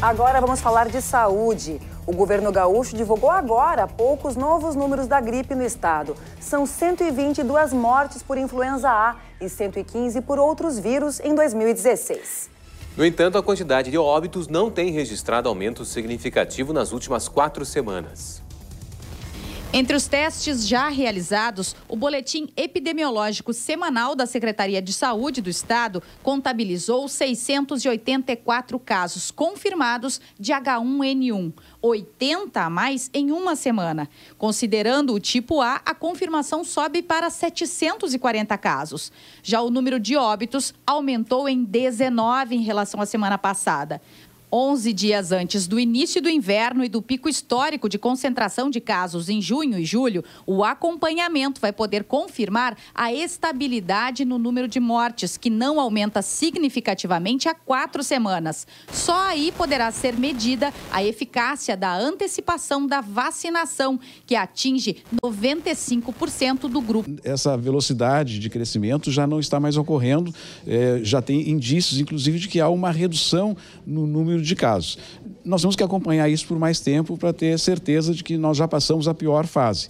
Agora vamos falar de saúde. O governo gaúcho divulgou agora poucos novos números da gripe no estado. São 122 mortes por influenza A e 115 por outros vírus em 2016. No entanto, a quantidade de óbitos não tem registrado aumento significativo nas últimas quatro semanas. Entre os testes já realizados, o boletim epidemiológico semanal da Secretaria de Saúde do Estado contabilizou 684 casos confirmados de H1N1, 80 a mais em uma semana. Considerando o tipo A, a confirmação sobe para 740 casos. Já o número de óbitos aumentou em 19 em relação à semana passada. 11 dias antes do início do inverno e do pico histórico de concentração de casos em junho e julho, o acompanhamento vai poder confirmar a estabilidade no número de mortes, que não aumenta significativamente há quatro semanas. Só aí poderá ser medida a eficácia da antecipação da vacinação, que atinge 95% do grupo. Essa velocidade de crescimento já não está mais ocorrendo, é, já tem indícios, inclusive, de que há uma redução no número número de casos. Nós temos que acompanhar isso por mais tempo para ter certeza de que nós já passamos a pior fase.